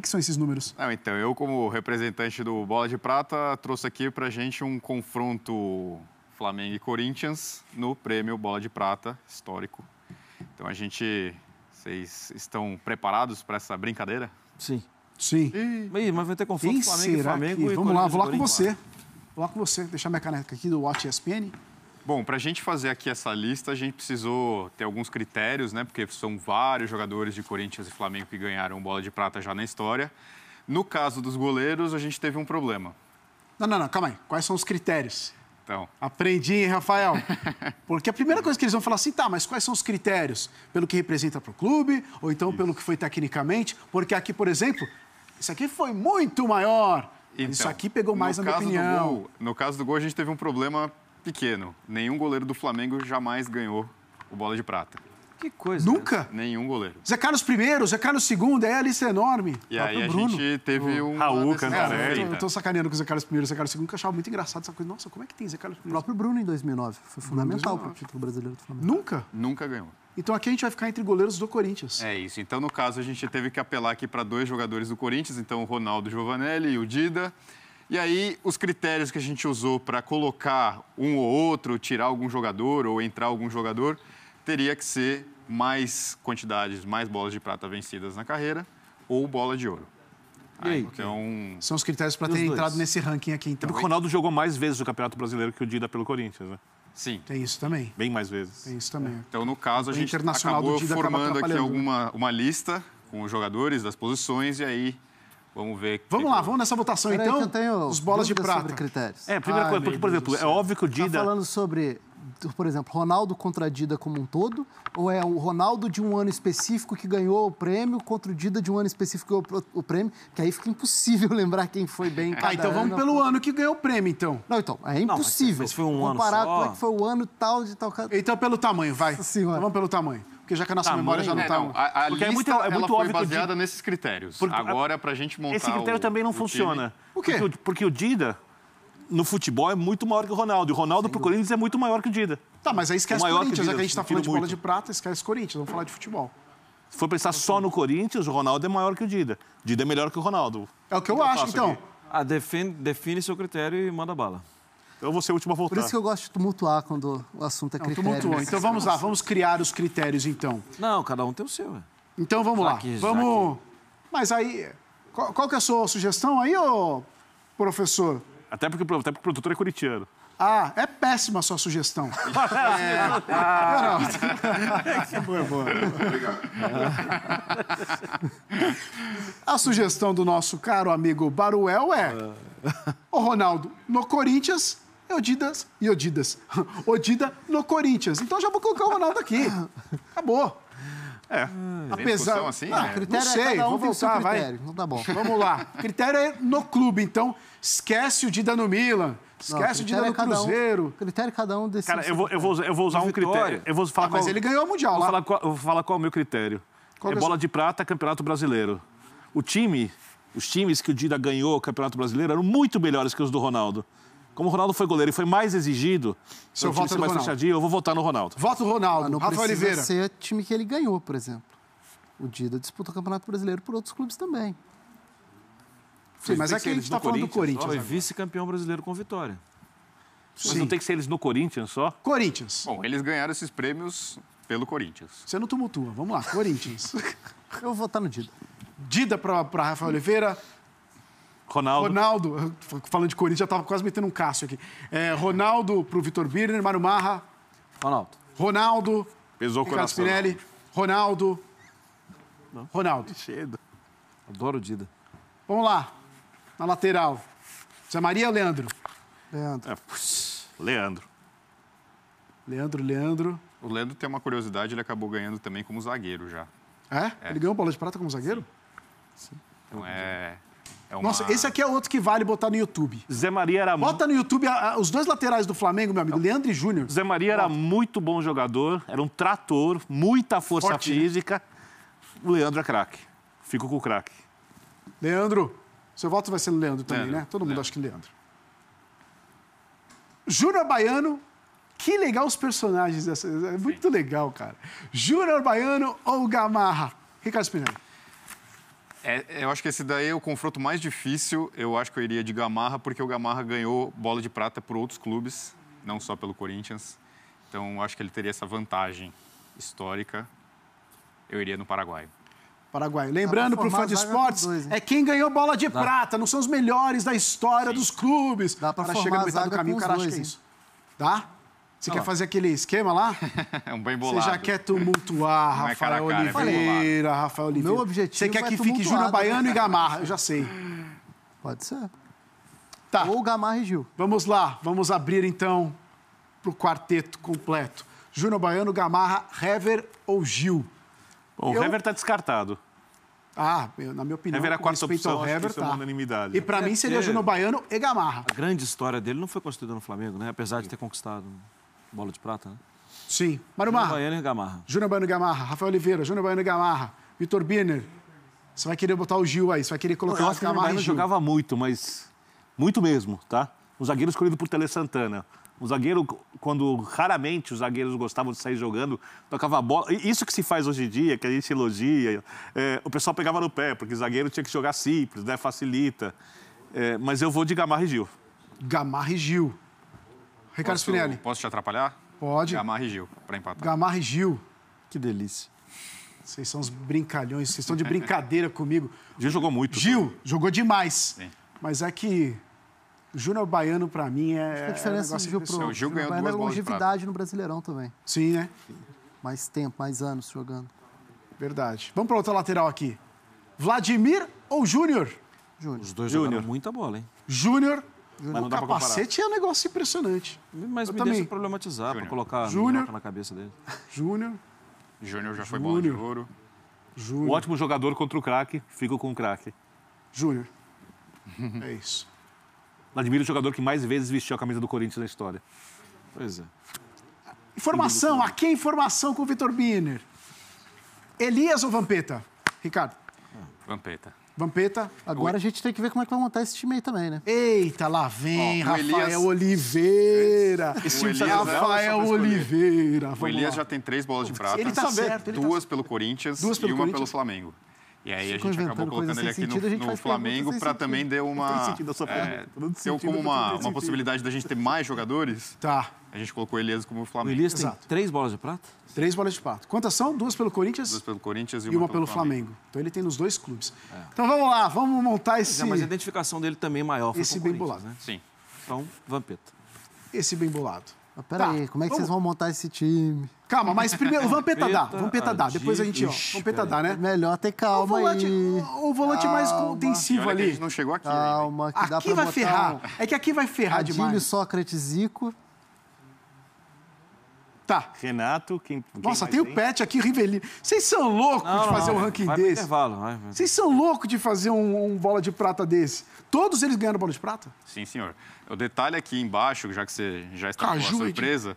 que, que são esses números? Não, então, eu, como representante do Bola de Prata, trouxe aqui para a gente um confronto Flamengo e Corinthians no prêmio Bola de Prata histórico. Então, a gente. Vocês estão preparados para essa brincadeira? Sim. Sim. E... Mas vai ter confronto Quem Flamengo e Flamengo. Que... E Vamos lá, vou lá com você. Vou lá com você. Deixar minha caneca aqui do Watch ESPN. Bom, para a gente fazer aqui essa lista, a gente precisou ter alguns critérios, né? Porque são vários jogadores de Corinthians e Flamengo que ganharam bola de prata já na história. No caso dos goleiros, a gente teve um problema. Não, não, não, calma aí. Quais são os critérios? Então. Aprendi, hein, Rafael? Porque a primeira coisa que eles vão falar assim, tá, mas quais são os critérios? Pelo que representa para o clube, ou então Isso. pelo que foi tecnicamente? Porque aqui, por exemplo, isso aqui foi muito maior. Então, isso aqui pegou mais, na minha opinião. Gol, no caso do gol, a gente teve um problema pequeno. Nenhum goleiro do Flamengo jamais ganhou o Bola de Prata. Que coisa. Nunca? Né? Nenhum goleiro. Zé Carlos primeiro, Zé Carlos segundo, é a lista é enorme. E aí a gente teve o um... Raul Cantarelli. É, eu tô sacaneando com o Zé Carlos I, Zé Carlos segundo, que eu achava muito engraçado essa coisa. Nossa, como é que tem Zé Carlos I? O próprio Bruno em 2009. Foi fundamental para o título brasileiro do Flamengo. Nunca? Nunca ganhou. Então aqui a gente vai ficar entre goleiros do Corinthians. É isso. Então, no caso, a gente teve que apelar aqui para dois jogadores do Corinthians, então o Ronaldo Giovanelli e o Dida. E aí, os critérios que a gente usou para colocar um ou outro, tirar algum jogador ou entrar algum jogador, teria que ser mais quantidades, mais bolas de prata vencidas na carreira ou bola de ouro. Aí, então... São os critérios para ter dois. entrado nesse ranking aqui, então. Porque o Ronaldo jogou mais vezes o Campeonato Brasileiro que o Dida pelo Corinthians, né? Sim. Tem isso também. Bem mais vezes. Tem isso também. É. Então, no caso, a gente acabou formando acaba aqui né? alguma uma lista com os jogadores das posições e aí Vamos ver. Vamos lá, vamos nessa votação Pera então. Aí que eu tenho os bolas de prata. Sobre critérios. É, primeira Ai, coisa, porque, por exemplo, é óbvio que o tá Dida. Tá falando sobre, por exemplo, Ronaldo contra Dida como um todo? Ou é o Ronaldo de um ano específico que ganhou o prêmio contra o Dida de um ano específico que ganhou o prêmio? Que aí fica impossível lembrar quem foi bem. ah, então vamos pelo ano que ganhou o prêmio, então. Não, então, é impossível. Não, mas, foi um Comparado ano. Comparado só... com é que foi o ano tal de tal. Então, pelo tamanho, vai. Sim, então, vamos pelo tamanho. Porque já que a nossa tá, memória já não está... Né, é, não. A, a porque é lista, é muito, é muito ela foi baseada nesses critérios. Porque, Agora, para a gente montar Esse critério o, também não funciona. Time. Por quê? Porque, porque o Dida, no futebol, é muito maior que o Ronaldo. E o Ronaldo, para o Corinthians, é muito maior que o Dida. Tá, mas aí esquece o Corinthians. Que Dida, já que a gente está falando de bola de prata, esquece o Corinthians. Vamos falar de futebol. Se for pensar só no Corinthians, o Ronaldo é maior que o Dida. Dida é melhor que o Ronaldo. É o que eu, eu acho, então. Ah, define, define seu critério e manda bala eu vou ser o último a voltar. Por isso que eu gosto de tumultuar quando o assunto é não, critério. Tumultuou. Né? Então vamos lá, vamos criar os critérios então. Não, cada um tem o seu. Então vamos lá. Que, vamos. Que... Mas aí, qual, qual, que é a sua sugestão aí, ô professor? Até porque, até porque o produtor é curitiano. Ah, é péssima a sua sugestão. é. Ah, não. boa. Obrigado. A sugestão do nosso caro amigo Baruel é: Ô Ronaldo, no Corinthians é Odidas e Odidas. Odida no Corinthians. Então já vou colocar o Ronaldo aqui. Acabou. É. Hum. Apesar. Assim, ah, é. Não é sei, é um vou voltar, vai. Não tá bom. Vamos lá. critério é no clube, então esquece o Dida no Milan. Esquece não, o Dida no é Cruzeiro. Um, critério é cada um desses. Cara, eu vou, eu vou, eu vou usar um critério. Eu vou falar ah, qual, mas ele ganhou o Mundial vou lá. Falar qual, vou falar qual é o meu critério. Qual é bola de prata, Campeonato Brasileiro. O time, os times que o Dida ganhou o Campeonato Brasileiro eram muito melhores que os do Ronaldo. Como o Ronaldo foi goleiro e foi mais exigido, eu voto ser mais Ronaldo. fechadinho, eu vou votar no Ronaldo. Voto Ronaldo, ah, Rafa Oliveira. ser time que ele ganhou, por exemplo. O Dida disputa o Campeonato Brasileiro por outros clubes também. Sim, mas aqui a gente está falando do Corinthians. Foi vice-campeão brasileiro com vitória. Sim. Mas não tem que ser eles no Corinthians só? Corinthians. Bom, eles ganharam esses prêmios pelo Corinthians. Você não tumultua. Vamos lá, Corinthians. eu vou votar no Dida. Dida para Rafa Oliveira. Ronaldo. Ronaldo, falando de Corinthians, já estava quase metendo um Cássio aqui. É, Ronaldo para o Vitor Birner, Mário Marra. Ronaldo. Ronaldo. Pesou o coração. Spinelli. Ronaldo. Não. Ronaldo. Cedo. Adoro o Dida. Vamos lá. Na lateral. Zé Maria ou Leandro? Leandro. É, Leandro. Leandro, Leandro. O Leandro tem uma curiosidade, ele acabou ganhando também como zagueiro já. É? é. Ele ganhou bola de prata como zagueiro? Sim. Sim. Então é. É uma... Nossa, esse aqui é outro que vale botar no YouTube. Zé Maria era Bota no YouTube a, a, os dois laterais do Flamengo, meu amigo, é Leandro e Júnior. Zé Maria Bota. era muito bom jogador, era um trator, muita força Forte, né? física. Né? O Leandro é craque. Fico com o craque. Leandro. Seu voto vai ser no Leandro também, Leandro, né? Todo mundo Leandro. acha que Leandro. Júnior Baiano, que legal os personagens dessa. É muito Sim. legal, cara. Júnior Baiano ou Gamarra? Ricardo Spinelli. É, é, eu acho que esse daí é o confronto mais difícil. Eu acho que eu iria de Gamarra, porque o Gamarra ganhou bola de prata por outros clubes, não só pelo Corinthians. Então, acho que ele teria essa vantagem histórica. Eu iria no Paraguai. Paraguai. Lembrando para o fã de esportes, dois, é quem ganhou bola de Dá. prata, não são os melhores da história Sim. dos clubes. Dá para chegar no metade do caminho, cara, dois, acho que é isso. Dá? Você quer fazer aquele esquema lá? É um bem bolado. Você já quer tumultuar Não Rafael é cara, cara, Oliveira, é Rafael é Oliveira. Meu objetivo Você quer é que fique Júnior né? Baiano e Gamarra, eu já sei. Pode ser. Tá. Ou Gamarra e Gil. Vamos lá, vamos abrir então para o quarteto completo. Júnior Baiano, Gamarra, Hever ou Gil? Bom, eu... o Hever está descartado. Ah, na minha opinião, Hever é a quarta opção, ao Hever, é tá. unanimidade. E para mim seria Júnior Baiano e Gamarra. A grande história dele não foi construída no Flamengo, né? Apesar de ter conquistado. Bola de prata, né? Sim. Marumar. Júnior Baiano e Gamarra. Júnior Baiano e Gamarra. Rafael Oliveira, Júnior Baiano e Gamarra. Vitor Biner. Você vai querer botar o Gil aí, você vai querer colocar eu o Gamarra que o e Gil. jogava muito, mas muito mesmo, tá? Um zagueiro escolhido por Tele Santana. Um zagueiro, quando raramente os zagueiros gostavam de sair jogando, tocava a bola. Isso que se faz hoje em dia, que a gente elogia, é, o pessoal pegava no pé, porque zagueiro tinha que jogar simples, né? Facilita. É, mas eu vou de Gamarra e Gil. Gamarra e Gil. Ricardo posso, Spinelli. Posso te atrapalhar? Pode. Gamarra e Gil, para empatar. Gamarra e Gil. Que delícia. Vocês são os brincalhões, vocês estão de brincadeira comigo. Gil jogou muito. Gil jogou demais. Sim. Mas é que o Júnior Baiano, para mim, é. A diferença é um do Gil pro. O Gil ganhou Baiano é duas é longevidade no Brasileirão também. Sim, né? Mais tempo, mais anos jogando. Verdade. Vamos para outra lateral aqui. Vladimir ou Júnior? Júnior. Os dois Júnior. jogaram muita bola, hein? Júnior mas não dá pra comparar. O capacete é um negócio impressionante. Mas eu me também. deixa problematizar Júnior. pra colocar Júnior. na cabeça dele. Júnior. Júnior já foi bom. de ouro. Júnior. Um ótimo jogador contra o craque, fico com o craque. Júnior. é isso. Admiro o jogador que mais vezes vestiu a camisa do Corinthians na história. Pois é. Informação, aqui é informação com o Vitor Biner. Elias ou Vampeta? Ricardo. Vampeta. Vampeta, agora Oi. a gente tem que ver como é que vai montar esse time aí também, né? Eita, lá vem Ó, Rafael Elias... Oliveira. Esse time tá Rafael Oliveira. o Elias já tem três bolas de prata. Ele tá certo, tá Duas pelo Corinthians pelo e uma Corinthians. pelo Flamengo. E aí a gente acabou colocando ele aqui sentido, no, no Flamengo para também dar uma. É, como uma, uma possibilidade da gente ter mais jogadores. Tá. A gente colocou o Elias como Flamengo. O Elias tem Exato. três bolas de prata? Três bolas de prata. Quantas são? Duas pelo Corinthians? Duas pelo Corinthians e uma, e uma pelo, pelo Flamengo. Flamengo. Então ele tem nos dois clubes. É. Então vamos lá, vamos montar é, esse. É, mas a identificação dele também é maior. Esse bem bolado. Né? Sim. Então, Vampeta. Esse bem bolado. Mas pera tá, aí, como é que vamos... vocês vão montar esse time? Calma, mas primeiro, o Vampeta dá. Vampeta dá, depois a gente, ó. Vampeta dá, né? É melhor ter calma o volante, aí. O volante calma. mais intensivo ali. a gente não chegou aqui. Calma, que aqui pra vai ferrar. Um... É que aqui vai ferrar Adilho, demais. Sócrates, Zico. Tá. Renato, quem. quem Nossa, tem, o Pet aqui, Rivelino. Vocês são loucos não, de fazer não, um ranking vai desse. Vai. Vocês são loucos de fazer um, um, bola de prata desse. Todos eles ganharam bola de prata? Sim, senhor. O detalhe aqui é embaixo, já que você já está Caju, com a surpresa, de...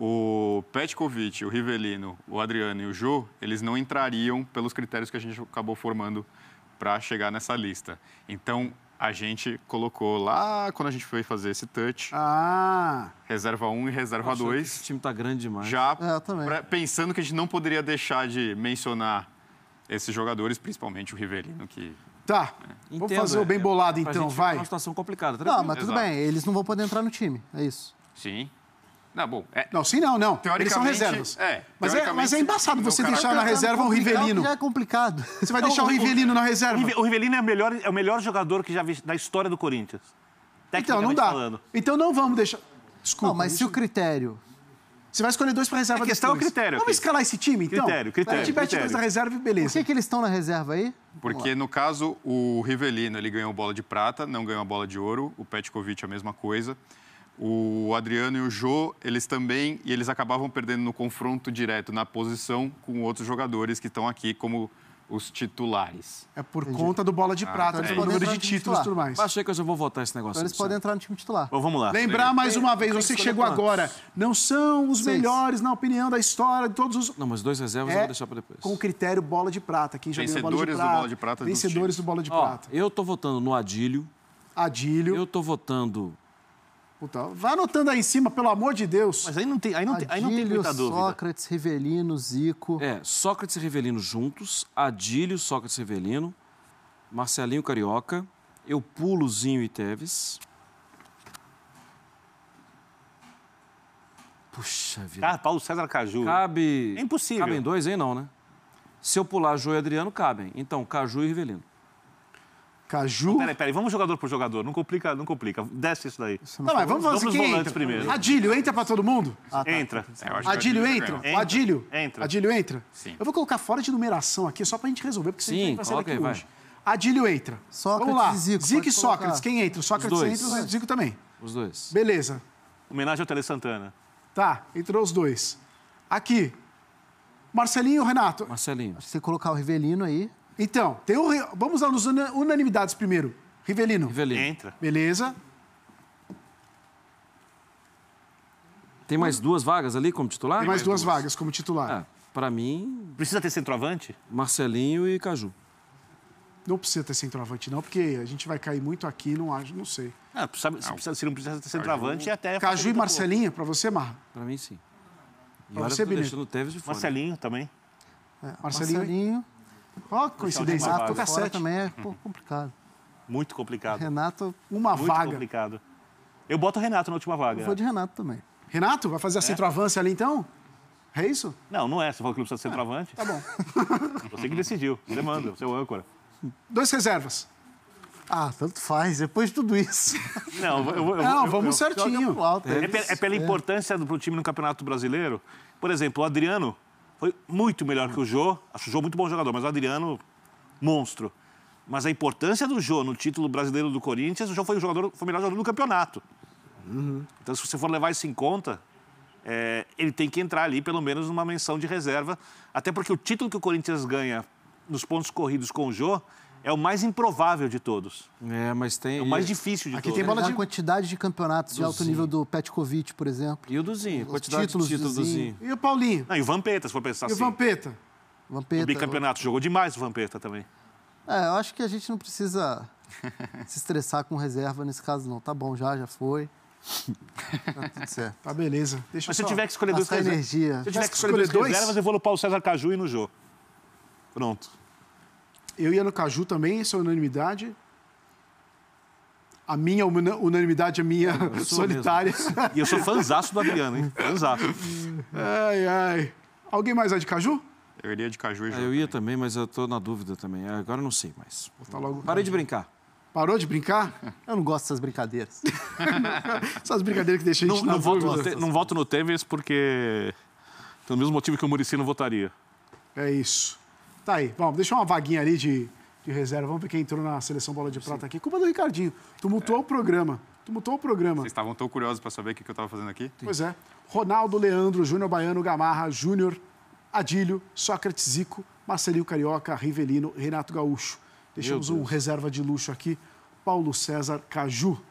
o Petkovic, o Rivelino, o Adriano e o Ju, eles não entrariam pelos critérios que a gente acabou formando para chegar nessa lista. Então, a gente colocou lá quando a gente foi fazer esse touch. Ah! Reserva 1 um e reserva 2. Esse time tá grande demais. Já é, pra, pensando que a gente não poderia deixar de mencionar esses jogadores, principalmente o Rivelino, que Tá. Né? Vamos fazer o é, bem bolado, é, então, vai. É uma situação complicada, tranquilo. Não, mas tudo Exato. bem, eles não vão poder entrar no time, é isso. Sim. Não, bom. É... Não, sim, não, não. Eles são reservas. É, mas, é, mas é embaçado você deixar é na reserva um Rivelino. Já é complicado. Você vai não, deixar o, o Rivelino na reserva. O Rivelino é o melhor, é o melhor jogador que já vi na história do Corinthians. Então, não dá. Falando. Então não vamos deixar. Desculpa. Não, mas isso... se o critério. Você vai escolher dois para reserva A é questão é o critério. Vamos escalar esse time, então? Critério, critério. A gente mete dois na reserva e beleza. Por que, que eles estão na reserva aí? Porque, no caso, o Rivelino ele ganhou bola de prata, não ganhou a bola de ouro. O Petkovic a mesma coisa. O Adriano e o Jô, eles também, e eles acabavam perdendo no confronto direto na posição com outros jogadores que estão aqui como os titulares. É por Entendi. conta do bola de ah, prata, ah, é. do número de títulos e tudo mais. Achei que eu já vou votar esse negócio. Então eles podem entrar no time titular. Bom, vamos lá. Lembrar mais uma vez, você que chegou agora, não são os Seis. melhores na opinião da história de todos os... Não, mas dois reservas é eu vou é deixar para depois. com o critério bola de prata. Quem já Vencedores bola de prata, do bola de prata. Vencedores do bola de prata. Ó, eu estou votando no Adílio. Adílio. Eu estou votando Puta, vai anotando aí em cima, pelo amor de Deus. Mas aí não tem, aí não Adílio, tem, aí não tem muita dúvida. Sócrates, Rivelino, Zico. É, Sócrates e Rivelino juntos, Adílio, Sócrates e Rivelino, Marcelinho Carioca, eu pulo Zinho e Teves. Puxa vida. Ah, Paulo César Caju. Cabe. É impossível. Cabem dois, hein? Não, né? Se eu pular João e Adriano, cabem. Então, Caju e Rivelino. Caju. peraí, peraí, vamos jogador por jogador. Não complica, não complica. Desce isso daí. Não, não mas vamos fazer vamos volantes entra? primeiro. Então. Adílio, entra pra todo mundo? Ah, tá. Entra. É, Adílio, entra. entra. Adílio. Entra. Adílio, entra. Sim. Eu vou colocar fora de numeração aqui, só pra gente resolver, porque Sim, vai que daqui aqui hoje. Adílio entra. Sócrates vamos lá. Zico. Zico e Sócrates. Quem entra? Sócrates os dois. entra, Zico também. Os dois. Beleza. Homenagem ao Tele Santana. Tá, entrou os dois. Aqui. Marcelinho ou Renato? Marcelinho. Se você colocar o Rivelino aí. Então, tem o, vamos lá unanimidades primeiro. Rivelino. Rivelino. Entra. Beleza. Tem mais duas vagas ali como titular? Tem mais, mais duas, duas, vagas como titular. É, ah, para mim. Precisa ter centroavante? Marcelinho e Caju. Não precisa ter centroavante, não, porque a gente vai cair muito aqui, não acho, não sei. Ah, sabe, se, precisa, se não precisa ter centroavante, Caju, é até. Caju e Marcelinho, para você, Marra? Para mim, sim. E pra olha, você, Benito. Marcelinho também. É, Marcelinho. Marcelinho. Ó, coincidência. Renato ah, vaga. fora também é pô, uhum. complicado. Muito complicado. Renato, uma Muito vaga. complicado. Eu boto o Renato na última vaga. Eu vou de Renato também. Renato, vai fazer a é? centroavance ali então? É isso? Não, não é. Você falou que não precisa de ah, centroavante. É, tá bom. Você que decidiu. Você manda, você é âncora. Dois reservas. Ah, tanto faz, depois de tudo isso. Não, eu, eu, não eu, vamos certinho. é, é, é pela é. importância é. do time no Campeonato Brasileiro. Por exemplo, o Adriano foi muito melhor que o Jô. Acho o Jô muito bom jogador, mas o Adriano, monstro. Mas a importância do Jô no título brasileiro do Corinthians, o Jô foi o, jogador, foi o melhor jogador do campeonato. Uhum. Então, se você for levar isso em conta, é, ele tem que entrar ali, pelo menos, numa menção de reserva. Até porque o título que o Corinthians ganha nos pontos corridos com o Jô é o mais improvável de todos. É, mas tem. É o mais difícil de Aqui todos. Aqui tem bola de... A quantidade de campeonatos de alto nível do Petkovic, por exemplo. E o Duzinho. Quantidade títulos de títulos do Zinho. E o Paulinho. Não, e o Vampeta, se for pensar e assim. E o Vampeta. Vampeta. O bicampeonato o... jogou demais o Vampeta também. É, eu acho que a gente não precisa se estressar com reserva nesse caso, não. Tá bom já, já foi. Tá tudo certo. Tá beleza. Deixa Mas se eu tiver que escolher dois energia. Se eu tiver que escolher dois reservas, eu vou lupar Paulo César Caju e no Jô. Pronto. Eu ia no Caju também, sua é unanimidade. A minha unanimidade, a minha é, solitária. Mesmo. E eu sou fanzaço do Adriano, hein? Fanzaço. Ai, ai. Alguém mais é de Caju? Eu iria de Caju e ah, eu ia também, mas eu tô na dúvida também. Ah, agora eu não sei mais. Voltar logo... Parei de brincar. Parou de brincar? Eu não gosto dessas brincadeiras. Essas brincadeiras que deixam a gente não, não voto, te, não voto no Tevez porque... Pelo mesmo motivo que o Murici não votaria. É isso. Tá aí. Vamos, deixa uma vaguinha ali de, de reserva. Vamos ver quem entrou na seleção bola de prata aqui. Culpa do Ricardinho. Tumultuou é. o programa. Tumultuou o programa. Vocês estavam tão curiosos para saber o que eu estava fazendo aqui? Pois é. Ronaldo, Leandro, Júnior Baiano, Gamarra, Júnior, Adílio, Sócrates, Zico, Marcelinho Carioca, Rivelino, Renato Gaúcho. Deixamos um reserva de luxo aqui. Paulo César Caju.